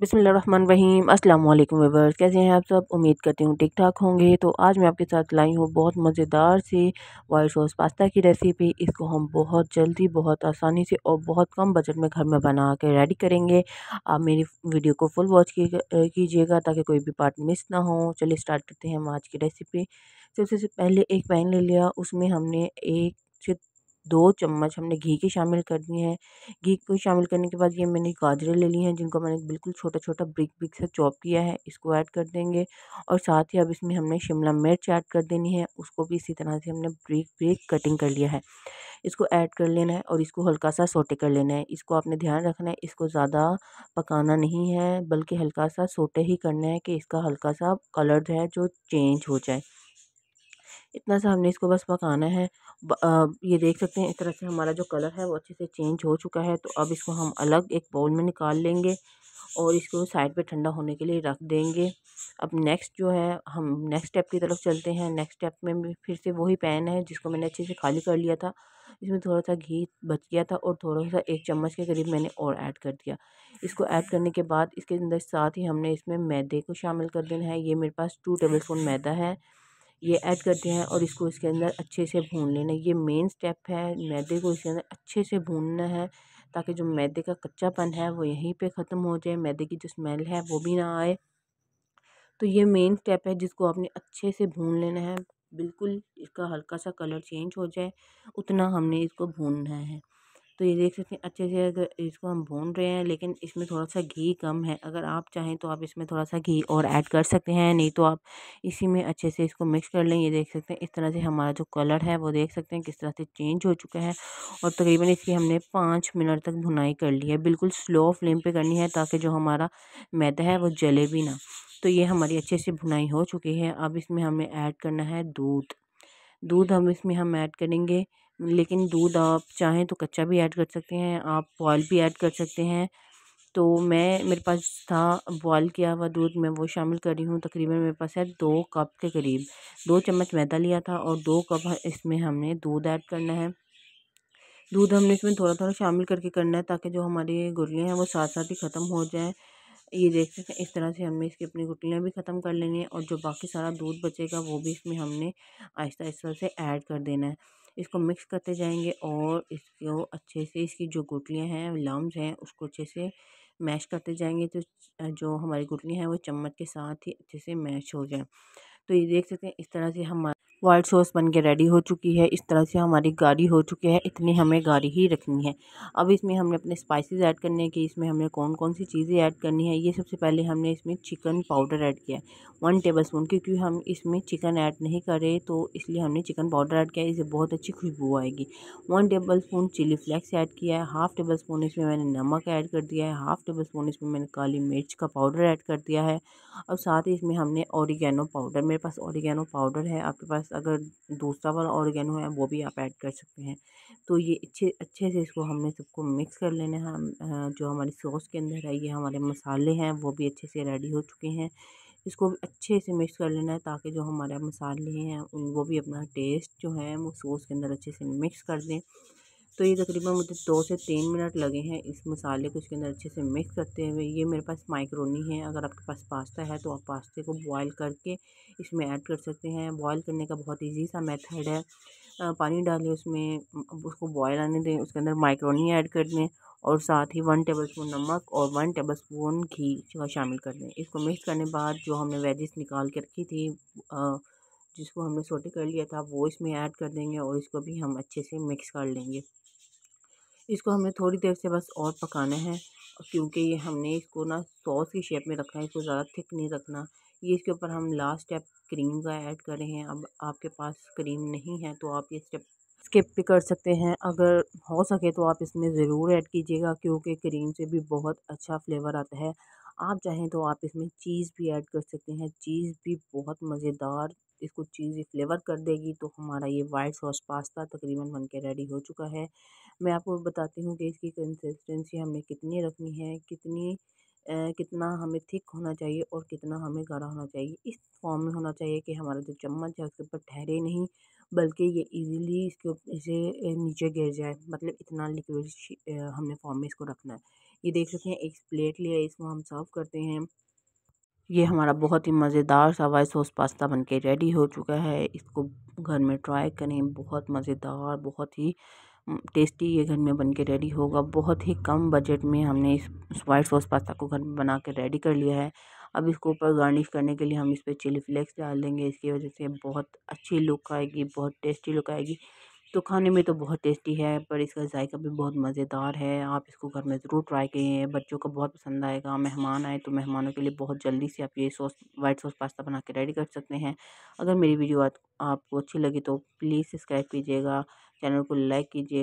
बिसमीम अल्लाम व्यवर्स कैसे हैं आप सब उम्मीद करती हूँ ठीक ठाक होंगे तो आज मैं आपके साथ लाई हूँ बहुत मज़ेदार सी वाइट सॉस पास्ता की रेसिपी इसको हम बहुत जल्दी बहुत आसानी से और बहुत कम बजट में घर में बना के रेडी करेंगे आप मेरी वीडियो को फुल वॉच कीजिएगा ताकि कोई भी पार्ट मिस ना हो चलिए स्टार्ट करते हैं हम आज की रेसिपी सबसे पहले एक पैन ले लिया उसमें हमने एक से दो चम्मच हमने घी के शामिल कर दिए हैं घी को शामिल करने के बाद ये मैंने गाजरें ले ली हैं जिनको मैंने बिल्कुल छोटा छोटा ब्रिक ब्रिक से चॉप किया है इसको ऐड कर देंगे और साथ ही अब इसमें हमने शिमला मिर्च ऐड कर देनी है उसको भी इसी तरह से हमने ब्रिक ब्रिक कटिंग कर लिया है इसको ऐड कर लेना है और इसको हल्का सा सोटे कर लेना है इसको आपने ध्यान रखना है इसको ज़्यादा पकाना नहीं है बल्कि हल्का सा सोटे ही करना है कि इसका हल्का सा कलर जो है जो चेंज हो जाए इतना सा हमने इसको बस पकाना है ये देख सकते हैं इस तरह से हमारा जो कलर है वो अच्छे से चेंज हो चुका है तो अब इसको हम अलग एक बाउल में निकाल लेंगे और इसको साइड पे ठंडा होने के लिए रख देंगे अब नेक्स्ट जो है हम नेक्स्ट स्टेप की तरफ चलते हैं नेक्स्ट स्टेप में फिर से वही पैन है जिसको मैंने अच्छे से खाली कर लिया था इसमें थोड़ा सा घी बच गया था और थोड़ा सा एक चम्मच के करीब मैंने और ऐड कर दिया इसको ऐड करने के बाद इसके अंदर साथ ही हमने इसमें मैदे को शामिल कर देना है ये मेरे पास टू टेबल स्पून मैदा है ये ऐड करते हैं और इसको इसके अंदर अच्छे से भून लेना ये मेन स्टेप है मैदे को इसके अंदर अच्छे से भूनना है ताकि जो मैदे का कच्चापन है वो यहीं पे ख़त्म हो जाए मैदे की जो स्मेल है वो भी ना आए तो ये मेन स्टेप है जिसको आपने अच्छे से भून लेना है बिल्कुल इसका हल्का सा कलर चेंज हो जाए उतना हमने इसको भूनना है तो ये देख सकते हैं अच्छे से अगर इसको हम भून रहे हैं लेकिन इसमें थोड़ा सा घी कम है अगर आप चाहें तो आप इसमें थोड़ा सा घी और ऐड कर सकते हैं नहीं तो आप इसी में अच्छे से इसको मिक्स कर लें ये देख सकते हैं इस तरह से हमारा जो कलर है वो देख सकते हैं किस तरह से चेंज हो चुका है और तकरीबन इसकी हमने पाँच मिनट तक भुनाई कर ली है बिल्कुल स्लो फ्लेम पर करनी है ताकि जो हमारा मैदा है वो जले भी ना तो ये हमारी अच्छे से भुनाई हो चुकी है अब इसमें हमें ऐड करना है दूध दूध हम इसमें हम ऐड करेंगे लेकिन दूध आप चाहें तो कच्चा भी ऐड कर सकते हैं आप बॉयल भी ऐड कर सकते हैं तो मैं मेरे पास था बॉयल किया हुआ दूध मैं वो शामिल कर रही हूँ तकरीबन मेरे पास है दो कप के करीब दो चम्मच मैदा लिया था और दो कप इसमें हमने दूध ऐड करना है दूध हमने इसमें थोड़ा थोड़ा शामिल करके करना है ताकि जो हमारी गुर्गियाँ हैं वो साथ साथ ही ख़त्म हो जाएँ ये देखिए इस तरह से हमने इसकी अपनी गुटलियाँ भी ख़त्म कर लेनी है और जो बाकी सारा दूध बचेगा वो भी इसमें हमने आहिस्ता आहिस्ता से ऐड कर देना है इसको मिक्स करते जाएंगे और इसको अच्छे से इसकी जो गुटलियाँ हैं लम्ब हैं उसको अच्छे से मैश करते जाएंगे तो जो हमारी गुटलियाँ हैं वो चम्मच के साथ ही अच्छे से मैश हो जाए तो ये देख सकते हैं इस तरह से हमारा वाइट सॉस बन के रेडी हो चुकी है इस तरह से हमारी गाड़ी हो चुकी है इतनी हमें गाड़ी ही रखनी है अब इसमें हमने अपने स्पाइसेस ऐड करने हैं कि इसमें हमने कौन कौन सी चीज़ें ऐड करनी है ये सबसे पहले हमने इसमें चिकन पाउडर ऐड किया है वन टेबल स्पून क्योंकि हम इसमें चिकन ऐड नहीं करे तो इसलिए हमने चिकन पाउडर ऐड किया इसे बहुत अच्छी खुशबू आएगी one tablespoon chilli flakes add किया है हाफ़ टेबल स्पून इसमें मैंने नमक ऐड कर दिया है हाफ़ टेबल स्पून इसमें मैंने काली मिर्च का पाउडर ऐड कर दिया है और साथ ही इसमें हमने ऑरिगेनो पाउडर मेरे पास ओरिगेनो पाउडर है आपके पास अगर दूसरा वाला ऑर्गेनो है वो भी आप ऐड कर सकते हैं तो ये अच्छे अच्छे से इसको हमने सबको मिक्स कर लेना है जो हमारी सॉस के अंदर है ये हमारे मसाले हैं वो भी अच्छे से रेडी हो चुके हैं इसको अच्छे से मिक्स कर लेना है ताकि जो हमारे मसाले हैं वो भी अपना टेस्ट जो है वो सॉस के अंदर अच्छे से मिक्स कर दें तो ये तकरीबन मुझे दो से तीन मिनट लगे हैं इस मसाले को इसके अंदर अच्छे से मिक्स करते हुए ये मेरे पास माइक्रोनी है अगर आपके पास पास्ता है तो आप पास्ते को बॉईल करके इसमें ऐड कर सकते हैं बॉईल करने का बहुत ईजी सा मेथड है पानी डालें उसमें उसको बॉयल आने दें उसके अंदर माइक्रोनी ऐड कर दें और साथ ही वन टेबल स्पून नमक और वन टेबल स्पून घी शामिल कर दें इसको मिक्स करने के बाद जो हमने वेजिस निकाल के रखी थी आ, जिसको हमने सोटे कर लिया था वो इसमें ऐड कर देंगे और इसको भी हम अच्छे से मिक्स कर लेंगे इसको हमें थोड़ी देर से बस और पकाना है क्योंकि ये हमने इसको ना सॉस की शेप में रखना है इसको ज़्यादा थिक नहीं रखना ये इसके ऊपर हम लास्ट स्टेप क्रीम का ऐड कर रहे हैं अब आपके पास क्रीम नहीं है तो आप ये स्टेप स्किप भी कर सकते हैं अगर हो सके तो आप इसमें ज़रूर ऐड कीजिएगा क्योंकि क्रीम से भी बहुत अच्छा फ्लेवर आता है आप चाहें तो आप इसमें चीज़ भी ऐड कर सकते हैं चीज़ भी बहुत मज़ेदार इसको चीज़ फ्लेवर कर देगी तो हमारा ये वाइट सॉस पास्ता तकरीबन बन के रेडी हो चुका है मैं आपको बताती हूँ कि इसकी कंसिस्टेंसी हमें कितनी रखनी है कितनी ए, कितना हमें थिक होना चाहिए और कितना हमें गाढ़ा होना चाहिए इस फॉर्म में होना चाहिए कि हमारा जो चम्मच है उसके ऊपर ठहरे नहीं बल्कि ये इजीली इसके इसे नीचे गिर जाए मतलब इतना लिक्विड हमने फॉर्म में इसको रखना है ये देख सकते हैं एक प्लेट लिया इसको हम सर्व करते हैं ये हमारा बहुत ही मज़ेदार सा वाइट सॉस पास्ता बनके रेडी हो चुका है इसको घर में ट्राई करें बहुत मज़ेदार बहुत ही टेस्टी ये घर में बन के रेडी होगा बहुत ही कम बजट में हमने इस वाइट सॉस पास्ता को घर में बना के रेडी कर लिया है अब इसको ऊपर गार्निश करने के लिए हम इस पर चिली फ्लेक्स डाल देंगे इसकी वजह से बहुत अच्छी लुक आएगी बहुत टेस्टी लुक आएगी तो खाने में तो बहुत टेस्टी है पर इसका जायका भी बहुत मज़ेदार है आप इसको घर में ज़रूर ट्राई करिए बच्चों को बहुत पसंद आएगा मेहमान आए तो मेहमानों के लिए बहुत जल्दी से आप ये सॉस वाइट सॉस पास्ता बना के रेडी कर सकते हैं अगर मेरी वीडियो आपको अच्छी लगी तो प्लीज़ सब्सक्राइब कीजिएगा चैनल को लाइक कीजिए